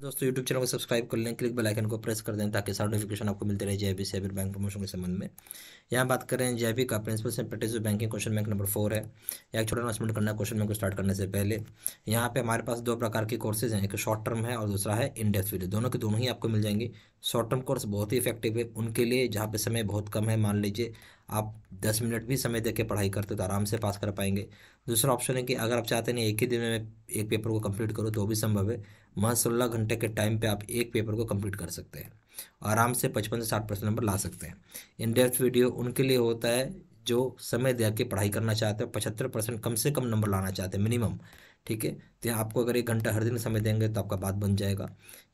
दोस्तों YouTube channel को subscribe कर लें क्लिक बेल आइकन को प्रेस कर दें ताकि सारा नोटिफिकेशन आपको मिलते रहे जेबी साइबर बैंक प्रमोशन के संबंध में यहाँ बात करें J B principle practice banking question bank number four है या एक छोटा अनाउंसमेंट करना है क्वेश्चन बैंक को स्टार्ट करने से पहले यहाँ पे हमारे पास दो प्रकार के कोर्सेज हैं एक शॉर्ट टर्म है और दूसरा है इन डेथ वीडियो दोनों के दोनों ही आपको मिल जाएंगे शॉर्ट टर्म कोर्स बहुत ही इफेक्टिव है उनके लिए जहाँ पे समय बहुत कम है मान लीजिए आप 10 मिनट भी समय देके पढ़ाई करते तो आराम से पास कर पाएंगे दूसरा ऑप्शन है कि अगर आप चाहते हैं एक ही दिन में एक पेपर को कंप्लीट करो तो भी संभव है वहाँ सोलह घंटे के टाइम पे आप एक पेपर को कंप्लीट कर सकते हैं आराम से पचपन से साठ परसेंट नंबर ला सकते हैं इन डेप्थ वीडियो उनके लिए होता है जो समय दे के पढ़ाई करना चाहते हैं पचहत्तर परसेंट कम से कम नंबर लाना चाहते हैं मिनिमम ठीक है तो आपको अगर एक घंटा हर दिन समय देंगे तो आपका बात बन जाएगा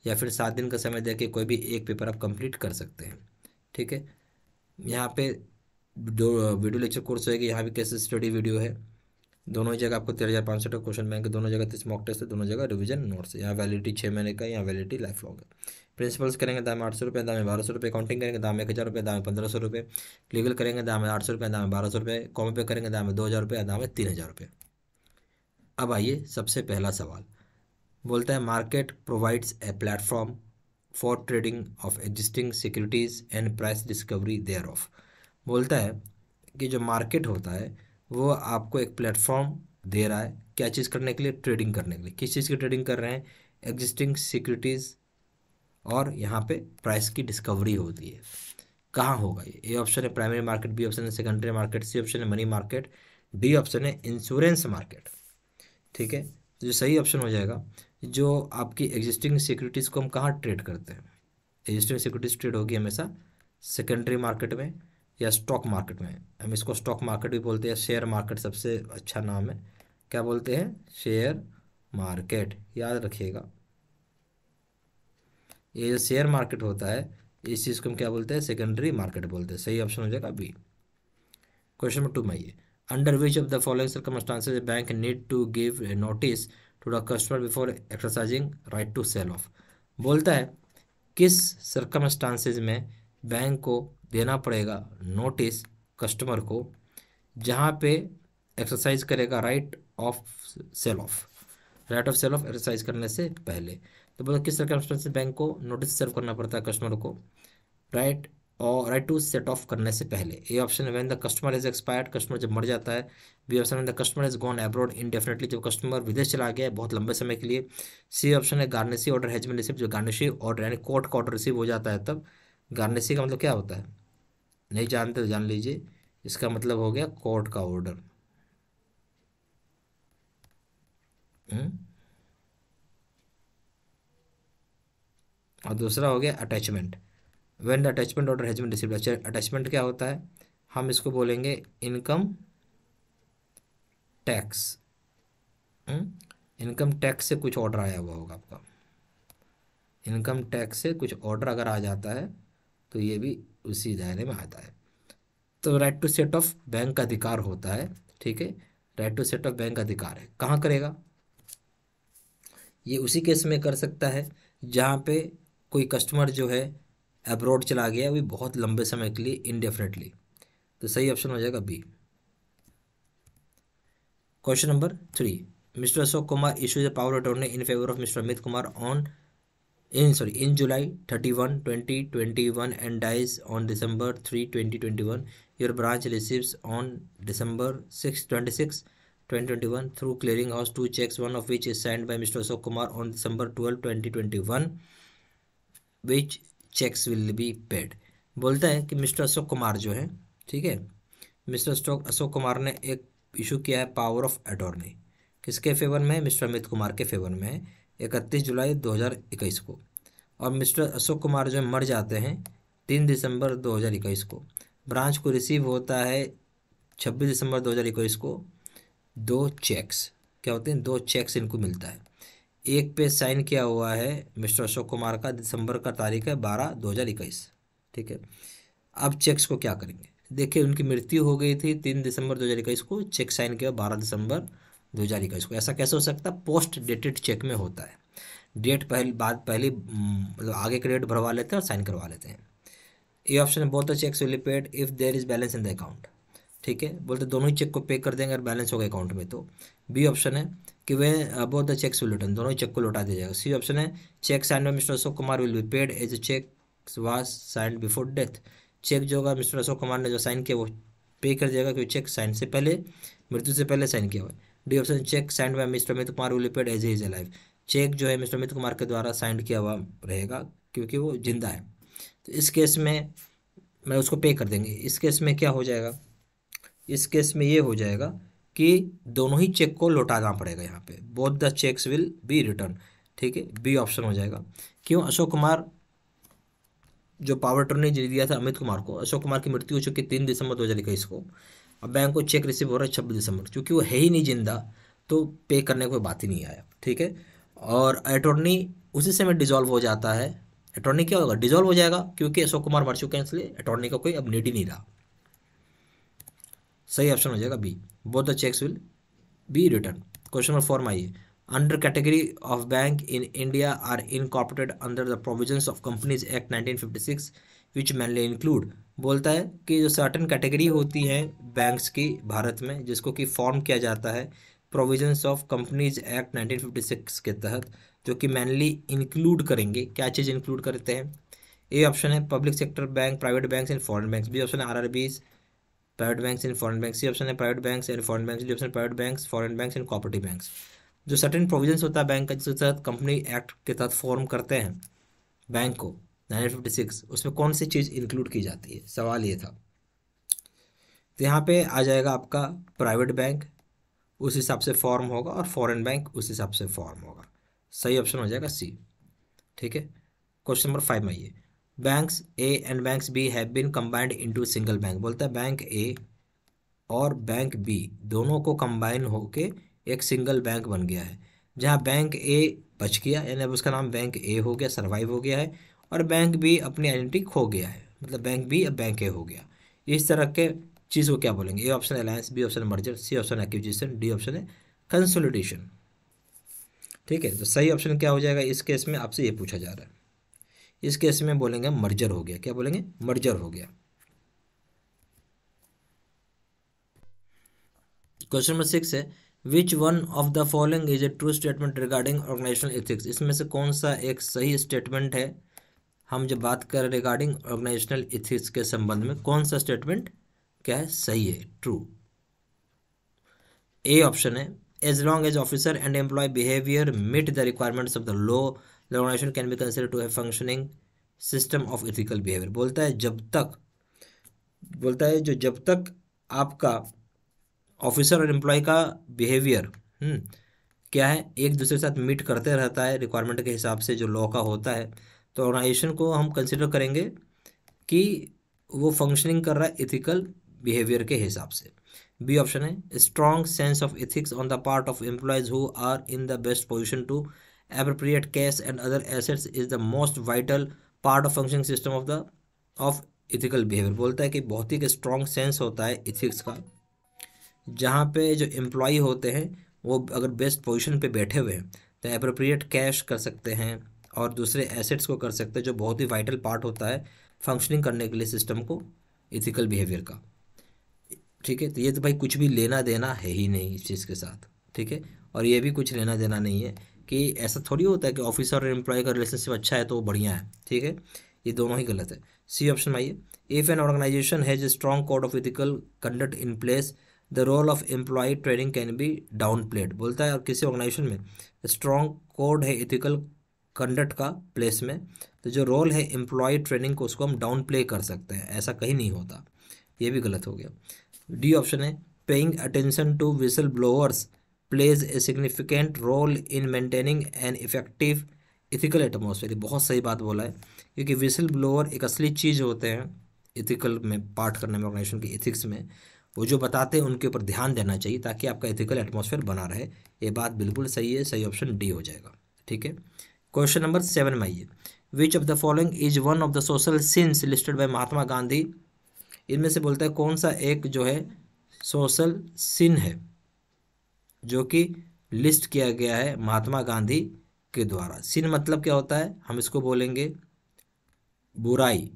या फिर सात दिन का समय दे के कोई भी एक पेपर आप कंप्लीट कर सकते हैं ठीक है यहाँ पे दो वीडियो लेक्चर कोर्स होएगा यहाँ भी कैसे स्टडी वीडियो है दोनों ही जगह आपको तेरह हज़ार पाँच सौ का क्वेश्चन बैंक दोनों जगह तीस मॉक टेस्ट है दोनों जगह रिवीजन नोट्स यहाँ वैलिडिटी छः महीने का यहाँ वैलिडिटी लाइफ लॉन्ग है प्रिंसिपल्स करेंगे दाम आठ सौ रुपये दाम बारह सौ रुपये काउंटिंग करेंगे दाम एक हज़ार रुपये दाम पंद्रह सौ रुपये लीगल करेंगे दाम आठ सौ रुपये दाम बारह सौ रुपये कॉम पे करेंगे दाम दो हज़ार रुपये दाम है तीन हज़ार रुपये अब आइए सबसे पहला सवाल बोलता है market provides a platform for trading of existing securities and price discovery thereof बोलता है कि जो मार्केट होता है वो आपको एक प्लेटफॉर्म दे रहा है क्या चीज़ करने के लिए ट्रेडिंग करने के लिए किस चीज़ की ट्रेडिंग कर रहे हैं एग्जिस्टिंग सिक्योरिटीज़ और यहाँ पे प्राइस की डिस्कवरी होती है कहाँ होगा ये ए ऑप्शन है प्राइमरी मार्केट बी ऑप्शन है सेकेंडरी मार्केट सी ऑप्शन है मनी मार्केट डी ऑप्शन है इंश्योरेंस मार्केट ठीक है तो जो सही ऑप्शन हो जाएगा जो आपकी एग्जिस्टिंग सिक्योरिटीज़ को हम कहाँ ट्रेड करते हैं एग्जिस्टिंग सिक्योरिटीज़ ट्रेड होगी हमेशा सेकेंडरी मार्केट में या स्टॉक मार्केट में हम इसको स्टॉक मार्केट भी बोलते हैं शेयर मार्केट सबसे अच्छा नाम है क्या बोलते हैं शेयर मार्केट याद रखिएगा ये जो शेयर मार्केट होता है इस चीज़ को हम क्या बोलते हैं सेकेंडरी मार्केट बोलते हैं सही ऑप्शन हो जाएगा बी क्वेश्चन नंबर टू में ये under which of the following circumstances bank need to give notice to the customer before exercising right to sell off बोलता है किस सर्कमस्टांसेज में बैंक को देना पड़ेगा नोटिस कस्टमर को जहाँ पे एक्सरसाइज करेगा right of sell off right of sell off exercise करने से पहले तो मतलब किस सर्कमस्टेंस से बैंक को नोटिस सर्व करना पड़ता है कस्टमर को राइट और राइट टू सेट ऑफ करने से पहले ए ऑप्शन है when the customer is expired customer जब मर जाता है B option when the customer is gone abroad indefinitely जब कस्टमर विदेश चला गया है बहुत लंबे समय के लिए सी ऑप्शन है गार्नेसी ऑर्डर हैजमेंट रिसिप जो गार्नेसी ऑर्डर यानी कोर्ट का ऑर्डर रिसीव हो जाता है तब गार्निशिंग का मतलब क्या होता है नहीं जानते तो जान लीजिए इसका मतलब हो गया कोर्ट का ऑर्डर हम्म। और दूसरा हो गया attachment when the attachment order हैजमेंट रिसीव अटैचमेंट क्या होता है हम इसको बोलेंगे इनकम टैक्स इनकम टैक्स से कुछ ऑर्डर आया हुआ होगा आपका इनकम टैक्स से कुछ ऑर्डर अगर आ जाता है तो ये भी उसी दायरे में आता है तो right to set off bank का अधिकार होता है ठीक है right to set off bank का अधिकार है कहाँ करेगा ये उसी केस में कर सकता है जहाँ पे कोई कस्टमर जो है अब्रॉड चला गया वो बहुत लंबे समय के लिए इनडेफिनेटली तो सही ऑप्शन हो जाएगा B question number three mister Ashok Kumar issues power attorney in favour of mister Amit Kumar on in sorry in July thirty one twenty twenty one and dies on December three twenty twenty one your branch receives on December six twenty six twenty twenty one through clearing house two cheques one of which is signed by mister Ashok Kumar on December twelve twenty twenty one which checks will be paid बोलता है कि mister Ashok Kumar जो है ठीक है mister Ashok Ashok Kumar ने एक issue किया है पावर ऑफ अटॉर्नी किसके फेवर में है मिस्टर अमित कुमार के फेवर में है इकतीस जुलाई 2021 को और मिस्टर अशोक कुमार जो मर जाते हैं तीन दिसंबर 2021 को ब्रांच को रिसीव होता है 26 दिसंबर 2021 को दो चेक्स क्या होते हैं दो चेक्स इनको मिलता है एक पे साइन किया हुआ है मिस्टर अशोक कुमार का दिसंबर का तारीख है बारह दो हज़ार इक्कीस ठीक है अब चेक्स को क्या करेंगे देखिए उनकी मृत्यु हो गई थी तीन दिसंबर दो हज़ार इक्कीस को चेक साइन किया बारह दिसंबर दो हज़ार इक्कीस को ऐसा कैसे हो सकता है पोस्ट डेटेड चेक में होता है डेट पहले बाद पहले हम्म, मतलब आगे के डेट भरवा लेते हैं और साइन करवा लेते हैं ये ऑप्शन बहुत अच्छे cheque will paid if there is balance in the account ठीक है बोलते दोनों ही चेक को पे कर देंगे अगर बैलेंस होगा अकाउंट में तो बी ऑप्शन है कि वे both the cheques will return दोनों ही चेक को लौटा दिया जाएगा सी ऑप्शन है cheque sign by mister Ashok Kumar will be paid as cheque was sign before death cheque जो होगा मिस्टर अशोक कुमार ने जो साइन किया वो पे कर दिया जाएगा क्योंकि चेक साइन से पहले मृत्यु से पहले साइन किया हुआ है D option cheque signed by mister Amit Kumar will be paid as is alive cheque जो है मिस्टर अमित कुमार के द्वारा साइंड किया हुआ रहेगा क्योंकि वो जिंदा है तो इस केस में मैं उसको पे कर देंगे इस केस में क्या हो जाएगा इस केस में ये हो जाएगा कि दोनों ही चेक को लौटाना पड़ेगा यहाँ पे both the cheques will be return ठीक है बी ऑप्शन हो जाएगा क्यों अशोक कुमार जो पावर टर्न दिया था अमित कुमार को अशोक कुमार की मृत्यु हो चुकी तीन दिसंबर दो हज़ार इक्कीस को अब बैंक को चेक रिसीव हो रहा है छब्बीस दिसंबर क्योंकि वो है ही नहीं जिंदा तो पे करने की कोई बात ही नहीं आया ठीक है और अटॉर्नी उसी समय डिजॉल्व हो जाता है अटॉर्नी क्या होगा डिजॉल्व हो जाएगा क्योंकि अशोक कुमार मर चुके हैं इसलिए अटॉर्नी का कोई अब नीड ही नहीं रहा सही ऑप्शन हो जाएगा B both the cheques will be return question number four में आइए under category of bank in India are incorporated under the provisions of companies act 1956 which mainly include बोलता है कि जो सर्टन कैटेगरी होती है बैंक्स की भारत में जिसको कि फॉर्म किया जाता है प्रोविजंस ऑफ कंपनीज एक्ट 1956 के तहत जो कि मैनली इंक्लूड करेंगे क्या चीज़ इंक्लूड करते हैं ए ऑप्शन है public sector bank private banks and foreign banks B option है are private banks and foreign banks C option है private banks and foreign banks D option private banks foreign banks and cooperative banks जो certain provisions होता है bank का जिसके तहत company act के तहत फॉर्म करते हैं बैंक को नाइन फिफ्टी सिक्स उसमें कौन सी चीज़ इंक्लूड की जाती है सवाल ये था तो यहाँ पे आ जाएगा आपका प्राइवेट बैंक उस हिसाब से फॉर्म होगा और फॉरेन बैंक उस हिसाब से फॉर्म होगा सही ऑप्शन हो जाएगा सी ठीक है क्वेश्चन नंबर फाइव में ये banks A and banks B have been combined into single bank बोलता है बैंक ए और बैंक बी दोनों को कंबाइन होके एक सिंगल बैंक बन गया है जहाँ बैंक ए बच गया यानी अब उसका नाम बैंक ए हो गया सर्वाइव हो गया है और बैंक भी अपनी आइडेंटिटी खो गया है मतलब बैंक भी अब बैंक हो गया इस तरह के चीज़ को क्या बोलेंगे A option alliance B option merger C option acquisition D option है कंसोलिडेशन ठीक है तो सही ऑप्शन क्या हो जाएगा इस केस में आपसे ये पूछा जा रहा है इस केस में बोलेंगे मर्जर हो गया क्या बोलेंगे मर्जर हो गया क्वेश्चन नंबर सिक्स है which one of the following is a true statement regarding organisational ethics इसमें से कौन सा एक सही स्टेटमेंट है हम जब बात करें रिगार्डिंग ऑर्गेनाइजेशनल इथिक्स के संबंध में कौन सा स्टेटमेंट क्या है सही है ट्रू ए ऑप्शन है as long as officer and employ behaviour meet the requirements of the law organisation can be consider to have functioning system of ethical behaviour बोलता है जब तक बोलता है जो जब तक आपका ऑफिसर और एम्प्लॉय का बिहेवियर हम्म, क्या है एक दूसरे के साथ मीट करते रहता है रिक्वायरमेंट के हिसाब से जो लॉ का होता है तो ऑर्गेनाइजेशन को हम कंसिडर करेंगे कि वो फंक्शनिंग कर रहा है इथिकल बिहेवियर के हिसाब से बी ऑप्शन है strong sense of ethics on the part of employees who are in the best position to appropriate cash and other assets is the most vital part of functioning system of the of ethical behaviour बोलता है कि बहुत ही strong sense होता है ethics का जहाँ पे जो एम्प्लॉय होते हैं वो अगर बेस्ट पोजिशन पर बैठे हुए हैं तो अप्रोप्रिएट कैश कर सकते हैं और दूसरे एसेट्स को कर सकते हैं जो बहुत ही वाइटल पार्ट होता है फंक्शनिंग करने के लिए सिस्टम को इथिकल बिहेवियर का ठीक है तो ये तो भाई कुछ भी लेना देना है ही नहीं इस चीज़ के साथ ठीक है और ये भी कुछ लेना देना नहीं है कि ऐसा थोड़ी होता है कि ऑफिसर और एम्प्लॉय का रिलेशनशिप अच्छा है तो वो बढ़िया है ठीक है ये दोनों ही गलत है सी ऑप्शन आइए if an organisation has a strong code of ethical conduct in place the role of employ training can be downplayed बोलता है और किसी ऑर्गेनाइजेशन में स्ट्रॉन्ग कोड है इथिकल कंडक्ट का प्लेस में तो जो रोल है एम्प्लॉय ट्रेनिंग को उसको हम डाउन प्ले कर सकते हैं ऐसा कहीं नहीं होता ये भी गलत हो गया डी ऑप्शन है paying attention to whistleblowers plays a significant role in maintaining an effective ethical atmosphere बहुत सही बात बोला है क्योंकि विसल ब्लोअर एक असली चीज़ होते हैं इथिकल में पार्ट करने में ऑर्गेनाइजेशन के इथिक्स में वो जो बताते हैं उनके ऊपर ध्यान देना चाहिए ताकि आपका इथिकल एटमोसफेयर बना रहे ये बात बिल्कुल सही है सही ऑप्शन डी हो जाएगा ठीक है क्वेश्चन नंबर सेवन में आइए which of the following is one of the social sins listed by Mahatma Gandhi इनमें से बोलता है कौन सा एक जो है सोशल सिन है जो कि लिस्ट किया गया है महात्मा गांधी के द्वारा सिन मतलब क्या होता है हम इसको बोलेंगे बुराई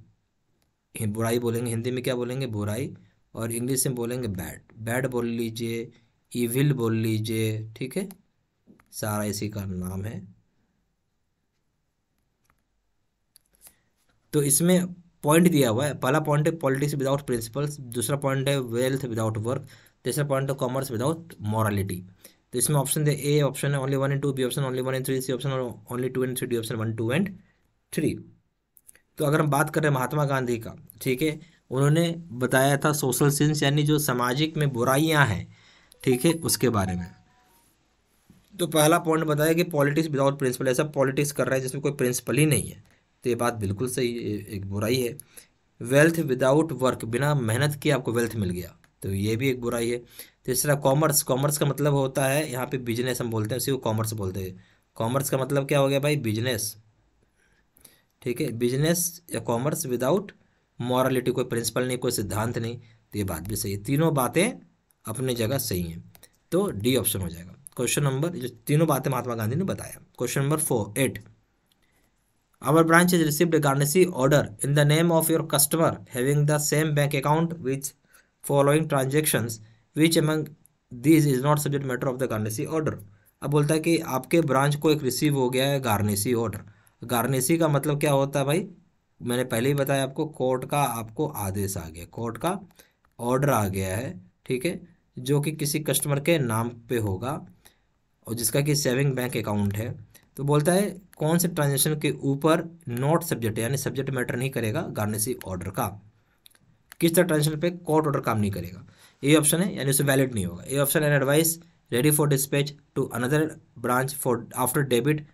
बुराई बोलेंगे हिंदी में क्या बोलेंगे बुराई और इंग्लिश में बोलेंगे बैड बैड बोल लीजिए ईविल बोल लीजिए ठीक है सारा इसी का नाम है तो इसमें पॉइंट दिया हुआ है पहला पॉइंट है पॉलिटिक्स विदाउट प्रिंसिपल्स दूसरा पॉइंट है वेल्थ विदाउट वर्क तीसरा पॉइंट है कॉमर्स विदाउट मॉरलिटी तो इसमें ऑप्शन दे ए ऑप्शन है only one and two B option only one and three C option only two and three D option one two and three तो अगर हम बात करें महात्मा गांधी का ठीक है उन्होंने बताया था सोशल सेंस यानी जो सामाजिक में बुराइयां हैं ठीक है उसके बारे में तो पहला पॉइंट बताया कि पॉलिटिक्स विदाउट प्रिंसिपल ऐसा पॉलिटिक्स कर रहा है जिसमें कोई प्रिंसिपल ही नहीं है तो ये बात बिल्कुल सही एक बुराई है वेल्थ विदाउट वर्क बिना मेहनत के आपको वेल्थ मिल गया तो ये भी एक बुराई है तीसरा कॉमर्स कॉमर्स का मतलब होता है यहाँ पे बिजनेस हम बोलते हैं उसी को कॉमर्स बोलते हैं कॉमर्स का मतलब क्या हो गया भाई बिजनेस ठीक है बिजनेस या कॉमर्स विदाउट मॉरलिटी कोई प्रिंसिपल नहीं कोई सिद्धांत नहीं तो ये बात भी सही है तीनों बातें अपनी जगह सही हैं तो डी ऑप्शन हो जाएगा क्वेश्चन नंबर जो तीनों बातें महात्मा गांधी ने बताया question number four eight Our branch has received a garnishee order in the name of your customer having the same bank account which following transactions which among these is not subject matter of the garnishee order. अब बोलता है कि आपके branch को एक receive हो गया है गार्निसी ऑर्डर गार्निसी का मतलब क्या होता है भाई मैंने पहले ही बताया आपको कोर्ट का आपको आदेश आ गया कोर्ट का ऑर्डर आ गया है ठीक है जो कि किसी कस्टमर के नाम पे होगा और जिसका कि सेविंग बैंक अकाउंट है तो बोलता है कौन से ट्रांजेक्शन के ऊपर नॉट सब्जेक्ट यानी सब्जेक्ट मैटर नहीं करेगा गार्नेसी ऑर्डर का किस तरह ट्रांजेक्शन पे कोर्ट ऑर्डर काम नहीं करेगा ए ऑप्शन है यानी उसे वैलिड नहीं होगा ए option and advice ready for dispatch to another branch for after debit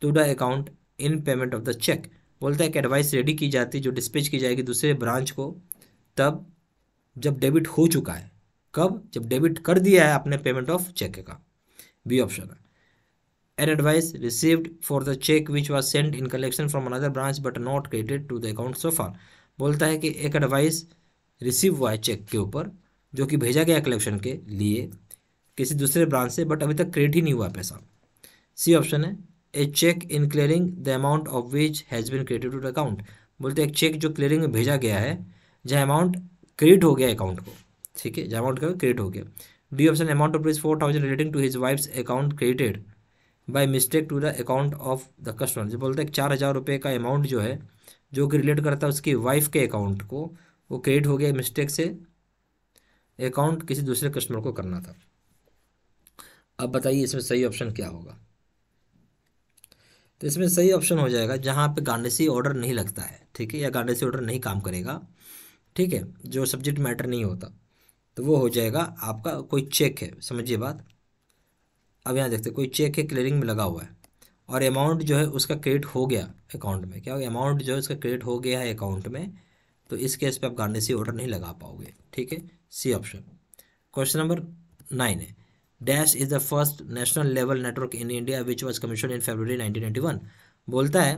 to the account in payment of the cheque बोलता है कि एडवाइस रेडी की जाती जो डिस्पैच की जाएगी दूसरे ब्रांच को तब जब डेबिट हो चुका है कब जब डेबिट कर दिया है अपने पेमेंट ऑफ चेक का बी ऑप्शन है an advice received for the check which was sent in collection from another branch but not credited to the account so far बोलता है कि एक एडवाइस रिसीव हुआ है चेक के ऊपर जो कि भेजा गया कलेक्शन के लिए किसी दूसरे ब्रांच से बट अभी तक क्रेडिट ही नहीं हुआ पैसा सी ऑप्शन है a cheque in clearing the amount of which has been credit to the account बोलते हैं एक चेक जो क्लियरिंग में भेजा गया है जहाँ अमाउंट क्रेडिट हो गया अकाउंट को ठीक है जहाँ अमाउंट का क्रेडिट हो गया D option amount of rupees four thousand relating to his wife's account credited by mistake to the account of the customer जो बोलते हैं चार हज़ार रुपये का अमाउंट जो है जो कि रिलेट करता है उसकी वाइफ के अकाउंट को वो क्रेडिट हो गया मिस्टेक से अकाउंट किसी दूसरे कस्टमर को करना था अब बताइए इसमें सही ऑप्शन क्या होगा तो इसमें सही ऑप्शन हो जाएगा जहाँ पे गांडेसी ऑर्डर नहीं लगता है ठीक है या गांडेसी ऑर्डर नहीं काम करेगा ठीक है जो सब्जेक्ट मैटर नहीं होता तो वो हो जाएगा आपका कोई चेक है समझिए बात अब यहाँ देखते हैं कोई चेक है क्लियरिंग में लगा हुआ है और अमाउंट जो है उसका क्रेडिट हो गया अकाउंट में क्या अमाउंट जो है उसका क्रेडिट हो गया है अकाउंट में तो इस केस पे आप गार्नेसी ऑर्डर नहीं लगा पाओगे ठीक है C option question number nine है dash is the first national level network in India which was commission in February one बोलता है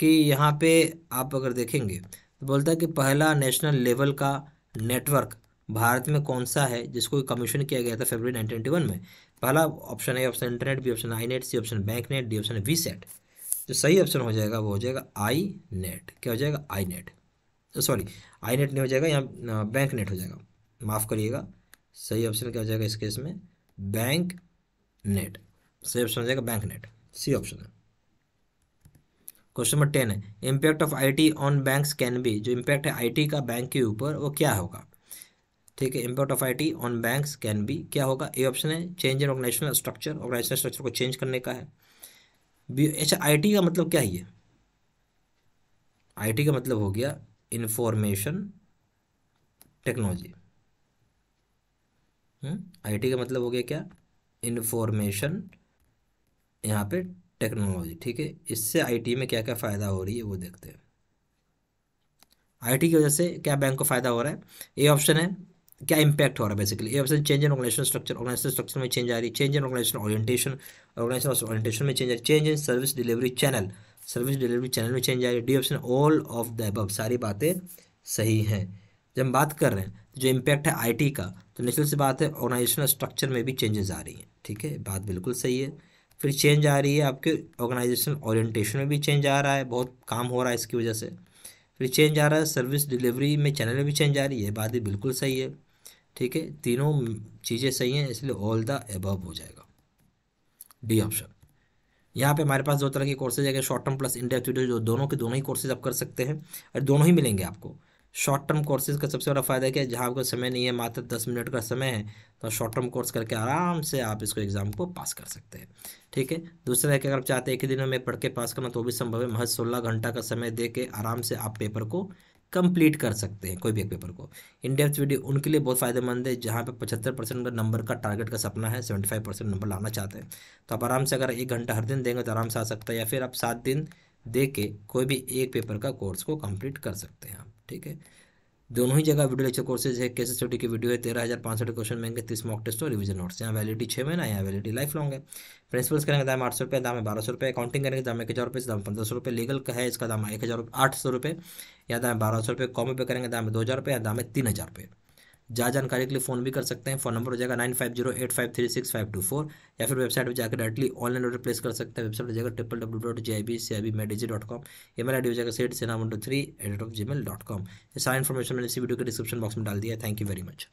कि यहाँ पे आप अगर देखेंगे तो बोलता है कि पहला नेशनल लेवल का नेटवर्क भारत में कौन सा है जिसको कमीशन किया गया था फेबर वन में पहला ऑप्शन है option internet B option I net C option bank net D option V SAT जो सही ऑप्शन हो जाएगा वो हो जाएगा आई नेट क्या हो जाएगा I net sorry I net नहीं हो जाएगा यहाँ बैंक नेट हो जाएगा माफ़ करिएगा सही ऑप्शन क्या हो जाएगा इस केस में बैंक नेट सही ऑप्शन हो जाएगा बैंक नेट सी ऑप्शन है क्वेश्चन नंबर टेन है impact of IT on banks can be जो इम्पैक्ट है आईटी का बैंक के ऊपर वो क्या होगा ठीक है impact of I on banks can be क्या होगा ए ऑप्शन है change in organisational structure organisational structure को चेंज करने का है बी अच्छा आई का मतलब क्या है ये आई का मतलब हो गया इंफॉर्मेशन टेक्नोलॉजी आई टी का मतलब हो गया क्या इन्फॉर्मेशन यहाँ पे टेक्नोलॉजी ठीक है इससे आईटी में क्या क्या फ़ायदा हो रही है वो देखते हैं आईटी की वजह से क्या बैंक को फ़ायदा हो रहा है ए ऑप्शन है क्या इम्पैक्ट हो रहा है basically option change in organisation structure organisation structure में चेंज आ रही है change in organisation orientation organisation orientation में चेंज आ रही है change in service delivery channel service delivery channel में चेंज आ रही D option all of the अब सारी बातें सही हैं जब हम बात कर रहे हैं जो इम्पैक्ट है आई का तो नेचुरल सी बात है ऑर्गेनाइजेशनल स्ट्रक्चर में भी चेंजेस आ रही हैं ठीक है बात बिल्कुल सही है फिर चेंज आ रही है आपके ऑर्गेनाइजेशन ऑरिएटेशन में भी चेंज आ रहा है बहुत काम हो रहा है इसकी वजह से फिर चेंज आ रहा है सर्विस डिलीवरी में चैनल में भी चेंज आ रही है बात भी बिल्कुल सही है ठीक है तीनों चीज़ें सही हैं इसलिए ऑल द एबव हो जाएगा डी ऑप्शन यहाँ पे हमारे पास दो तरह के कोर्सेज है शॉर्ट टर्म प्लस इंडेक्स जो दोनों के दोनों ही कोर्सेज आप कर सकते हैं और दोनों ही मिलेंगे आपको शॉर्ट टर्म कोर्सेज का सबसे बड़ा फ़ायदा क्या है जहाँ आपका समय नहीं है मात्र दस मिनट का समय है तो शॉर्ट टर्म कोर्स करके आराम से आप इसको एग्ज़ाम को पास कर सकते हैं ठीक है दूसरा है कि अगर आप चाहते हैं एक ही दिनों में पढ़ के पास करना तो भी संभव है महज सोलह घंटा का समय दे के आराम से आप पेपर को कंप्लीट कर सकते हैं कोई भी एक पेपर को इन डेप्थ वीडियो उनके लिए बहुत फ़ायदेमंद है जहाँ पे पचहत्तर परसेंट का नंबर का टारगेट का सपना है सेवेंटी फाइव परसेंट नंबर लाना चाहते हैं तो आप आराम से अगर एक घंटा हर दिन देंगे तो आराम से आ सकता है या फिर आप सात दिन दे के कोई भी एक पेपर का कोर्स को कम्प्लीट कर सकते हैं आप ठीक है दोनों ही जगह वीडियो लेक्चर कोर्सेज है कैसे छोटी की वीडियो है तेरह हज़ार पाँच सौ क्वेश्चन बैंक तीस मॉक टेस्ट और रिवीजन नोट्स यहाँ वैलिडिटी छः महीना यहाँ वैलिडिटी लाइफ लॉन्ग है प्रिंसिपल्स करेंगे दाम आठ सौ रुपये दाम है बारह सौ रुपये अकाउंटिंग करेंगे दाम एक हज़ार रुपये दाम पंद्रह सौ रुपये लीगल का है इसका दाम एक हज़ार आठ सौ रुपये या दाम बारह सौ रुपये कॉमी पे करेंगे दाम दो हज़ार रुपये या दाम है तीन हज़ार रुपये ज्यादा जानकारी के लिए फ़ोन भी कर सकते हैं फ़ोन नंबर हो जाएगा nine five zero eight five three six five two four या फिर वेबसाइट पर जाकर डायरेक्टली ऑनलाइन ऑर्डर प्लेस कर सकते हैं वेबसाइट e हो जाएगा triple W dot G I B C I B मेडिजी dot com E mail I D हो जाएगा सेट सेना one two three eight of G mail dot com ये सारी इन्फॉर्मेशन मैंने इसी वीडियो के डिस्क्रिप्शन बॉक्स में डाल दिया है थैंक यू वेरी मच